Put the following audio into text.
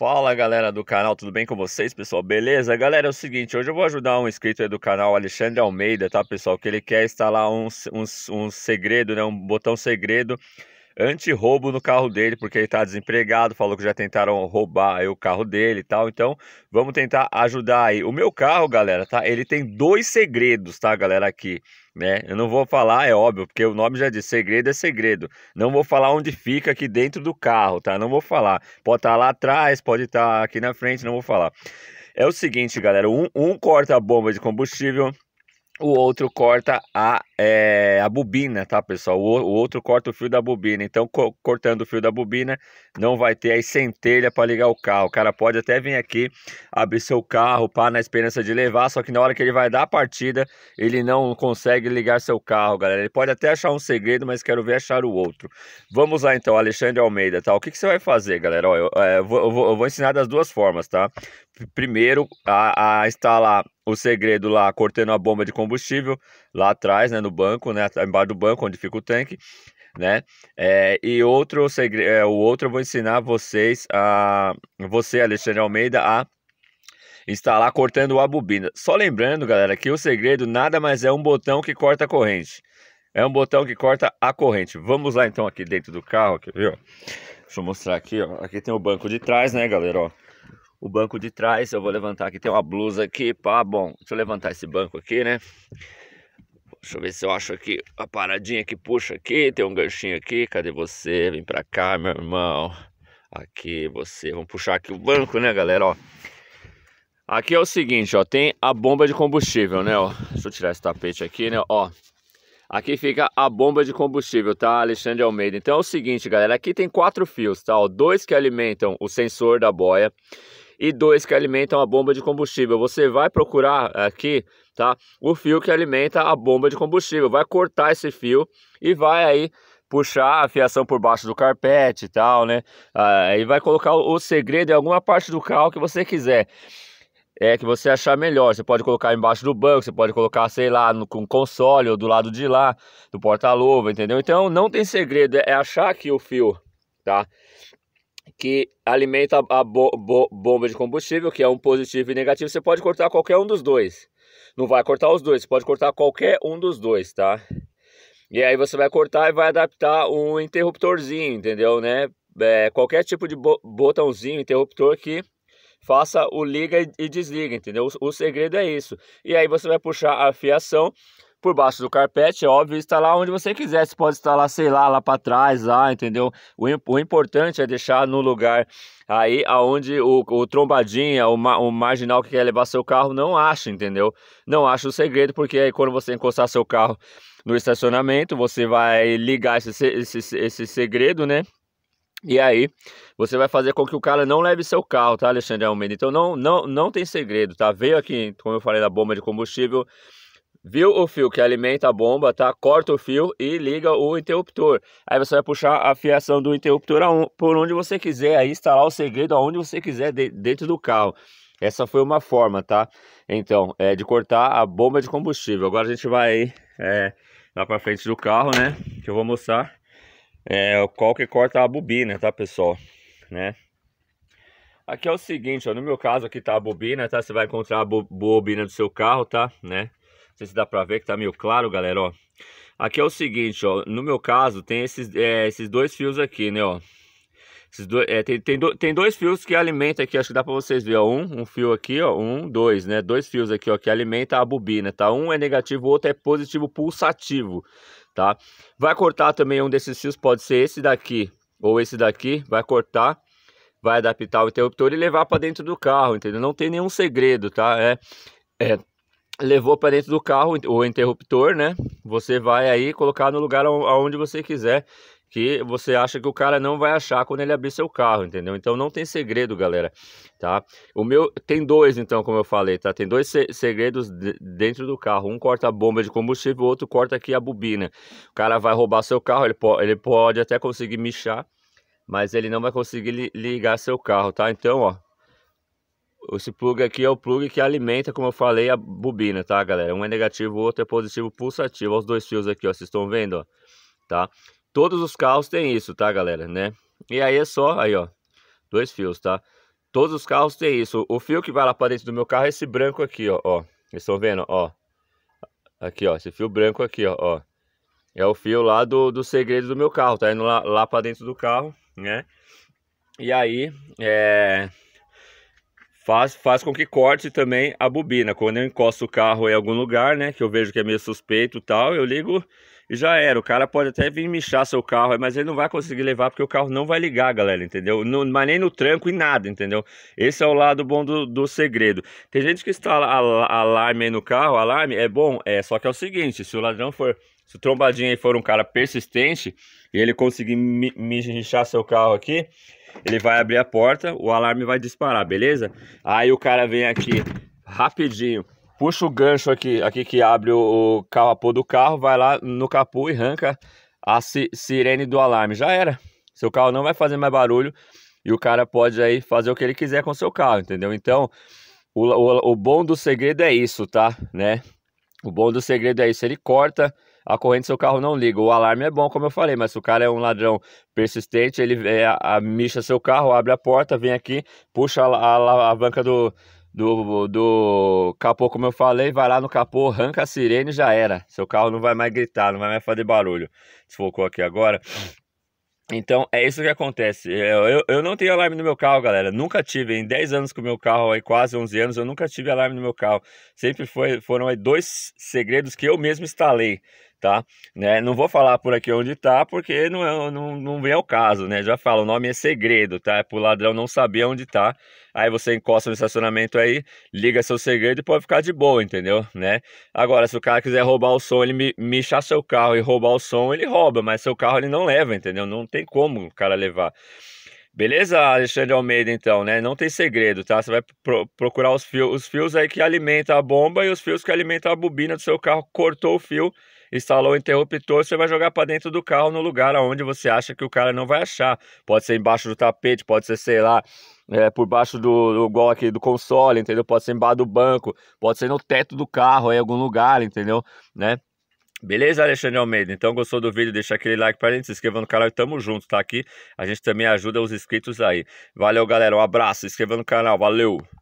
Fala galera do canal, tudo bem com vocês pessoal? Beleza? Galera, é o seguinte, hoje eu vou ajudar um inscrito do canal, Alexandre Almeida, tá pessoal? Que ele quer instalar um, um, um segredo, né? um botão segredo anti-roubo no carro dele, porque ele está desempregado, falou que já tentaram roubar o carro dele e tal. Então, vamos tentar ajudar aí. O meu carro, galera, tá? Ele tem dois segredos, tá, galera, aqui né? Eu não vou falar, é óbvio, porque o nome já diz, segredo é segredo. Não vou falar onde fica aqui dentro do carro, tá? Não vou falar. Pode estar tá lá atrás, pode estar tá aqui na frente, não vou falar. É o seguinte, galera, um, um corta a bomba de combustível, o outro corta a, é, a bobina, tá, pessoal? O, o, outro corta o fio da bobina. Então, co cortando o fio da bobina, não vai ter aí centelha para ligar o carro. O cara pode até vir aqui, abrir seu carro, pá, na esperança de levar, só que na hora que ele vai dar a partida, ele não consegue ligar seu carro, galera. Ele pode até achar um segredo, mas quero ver achar o outro. Vamos lá, então, Alexandre Almeida, tá? O que, que você vai fazer, galera? Ó, eu, é, eu, vou, eu vou ensinar das duas formas, tá? Primeiro, a, a instalar o segredo lá cortando a bomba de combustível lá atrás, né, no banco, né, embaixo do banco onde fica o tanque, né? É, e outro segredo, é, o outro eu vou ensinar vocês a você, Alexandre Almeida, a instalar cortando a bobina. Só lembrando, galera, que o segredo nada mais é um botão que corta a corrente. É um botão que corta a corrente. Vamos lá então aqui dentro do carro, aqui, viu? Deixa eu mostrar aqui, ó. Aqui tem o banco de trás, né, galera, ó o banco de trás. Eu vou levantar aqui, tem uma blusa aqui, pá, bom. Deixa eu levantar esse banco aqui, né? Deixa eu ver se eu acho aqui a paradinha que puxa aqui. Tem um ganchinho aqui. Cadê você? Vem pra cá, meu irmão. Aqui, você. Vamos puxar aqui o banco, né, galera? Ó. Aqui é o seguinte, ó. Tem a bomba de combustível, né, ó. Deixa eu tirar esse tapete aqui, né, ó. Aqui fica a bomba de combustível, tá, Alexandre Almeida? Então é o seguinte, galera. Aqui tem quatro fios, tá? Ó, dois que alimentam o sensor da boia e dois que alimentam a bomba de combustível. Você vai procurar aqui, tá? O fio que alimenta a bomba de combustível. Vai cortar esse fio e vai aí puxar a fiação por baixo do carpete e tal, né? Aí ah, vai colocar o segredo em alguma parte do carro que você quiser é que você achar melhor. Você pode colocar embaixo do banco, você pode colocar, sei lá, no com console ou do lado de lá, do porta-luva, entendeu? Então não tem segredo, é, é achar aqui o fio, tá? que alimenta a bo bo bomba de combustível, que é um positivo e negativo, você pode cortar qualquer um dos dois. Não vai cortar os dois, você pode cortar qualquer um dos dois, tá? E aí você vai cortar e vai adaptar um interruptorzinho, entendeu, né? É, qualquer tipo de bo botãozinho, interruptor que faça o liga e desliga, entendeu? O, o segredo é isso. E aí você vai puxar a fiação por baixo do carpete, é óbvio, instalar onde você quiser. Você pode instalar, sei lá, lá para trás, lá, entendeu? O, o importante é deixar no lugar aí aonde o, o trombadinha, o, ma, o marginal que quer levar seu carro não acha, entendeu? Não acha o segredo, porque aí quando você encostar seu carro no estacionamento, você vai ligar esse, esse, esse segredo, né? E aí, você vai fazer com que o cara não leve seu carro, tá, Alexandre Almeida? Então, não, não, não tem segredo, tá? Veio aqui, como eu falei, da bomba de combustível, Viu o fio que alimenta a bomba, tá? Corta o fio e liga o interruptor. Aí você vai puxar a fiação do interruptor um, por onde você quiser, aí instalar o segredo aonde você quiser de, dentro do carro. Essa foi uma forma, tá? Então, é de cortar a bomba de combustível. Agora a gente vai é, lá pra frente do carro, né? Que eu vou mostrar é, qual que corta a bobina, tá, pessoal? Né? Aqui é o seguinte, ó, no meu caso aqui tá a bobina, tá? Você vai encontrar a bo bobina do seu carro, tá? Né? sei se dá para ver que tá meio claro, galera, ó. Aqui é o seguinte, ó, no meu caso tem esses, é, esses dois fios aqui, né, ó. Esses dois, é, tem, tem, do, tem dois fios que alimenta aqui, acho que dá para vocês ver, ó, um, um fio aqui, ó, um, dois, né, dois fios aqui, ó, que alimenta a bobina, tá? Um é negativo, o outro é positivo pulsativo, tá? Vai cortar também um desses fios, pode ser esse daqui ou esse daqui, vai cortar vai adaptar o interruptor e levar para dentro do carro, entendeu? Não tem nenhum segredo, tá? É, é, levou para dentro do carro o interruptor, né? Você vai aí colocar no lugar aonde você quiser, que você acha que o cara não vai achar quando ele abrir seu carro, entendeu? Então não tem segredo, galera, tá? O meu tem dois, então, como eu falei, tá? Tem dois segredos dentro do carro. Um corta a bomba de combustível, o outro corta aqui a bobina. O cara vai roubar seu carro, ele, po ele pode até conseguir michar, mas ele não vai conseguir li ligar seu carro, tá? Então, ó, esse plug aqui é o plug que alimenta, como eu falei, a bobina, tá, galera? Um é negativo, o outro é positivo pulsativo. Olha os dois fios aqui, ó, vocês estão vendo, ó, tá? Todos os carros têm isso, tá, galera, né? E aí é só, aí, ó, dois fios, tá? Todos os carros têm isso. O fio que vai lá para dentro do meu carro é esse branco aqui, ó, ó. Vocês estão vendo, ó. Aqui, ó, esse fio branco aqui, ó, ó. É o fio lá do, do segredo do meu carro, tá indo lá, lá para dentro do carro, né? E aí, é faz, faz com que corte também a bobina. Quando eu encosto o carro em algum lugar, né, que eu vejo que é meio suspeito tal, eu ligo e já era. O cara pode até vir mexer seu carro, mas ele não vai conseguir levar porque o carro não vai ligar, galera, entendeu? No, mas nem no tranco e nada, entendeu? Esse é o lado bom do, do segredo. Tem gente que instala alarme aí no carro, alarme é bom, é só que é o seguinte, se o ladrão for se o aí for um cara persistente e ele conseguir me, me seu carro aqui, ele vai abrir a porta, o alarme vai disparar, beleza? Aí o cara vem aqui rapidinho, puxa o gancho aqui, aqui que abre o, o capô do carro, vai lá no capô e arranca a si, sirene do alarme. Já era. Seu carro não vai fazer mais barulho e o cara pode aí fazer o que ele quiser com seu carro, entendeu? Então, o, o, o bom do segredo é isso, tá? Né? O bom do segredo é isso. Ele corta a corrente do seu carro não liga. O alarme é bom, como eu falei, mas se o cara é um ladrão persistente, ele é, a, mixa seu carro, abre a porta, vem aqui, puxa a, a, a alavanca do, do, do capô, como eu falei, vai lá no capô, arranca a sirene e já era. Seu carro não vai mais gritar, não vai mais fazer barulho. Desfocou aqui agora. Então é isso que acontece. Eu, eu, eu, não tenho alarme no meu carro, galera. Nunca tive. Em 10 anos com o meu carro, aí quase 11 anos, eu nunca tive alarme no meu carro. Sempre foi, foram aí dois segredos que eu mesmo instalei tá? Né? Não vou falar por aqui onde tá, porque não, é, não, não vem ao caso, né? Já falo, o nome é segredo, tá? É pro ladrão não saber onde tá. Aí você encosta no estacionamento aí, liga seu segredo e pode ficar de boa, entendeu? Né? Agora, se o cara quiser roubar o som, ele me seu carro e roubar o som, ele rouba, mas seu carro ele não leva, entendeu? Não tem como o cara levar. Beleza, Alexandre Almeida, então, né? Não tem segredo, tá? Você vai pro procurar os fios, os fios aí que alimentam a bomba e os fios que alimentam a bobina do seu carro. Cortou o fio, instalou o interruptor, você vai jogar para dentro do carro no lugar aonde você acha que o cara não vai achar. Pode ser embaixo do tapete, pode ser, sei lá, é, por baixo do, do aqui do console, entendeu? Pode ser embaixo do banco, pode ser no teto do carro, em algum lugar, entendeu? Né? Beleza, Alexandre Almeida? Então, gostou do vídeo? Deixa aquele like pra gente, se inscreva no canal e tamo junto, tá aqui? A gente também ajuda os inscritos aí. Valeu, galera. Um abraço, se inscreva no canal. Valeu!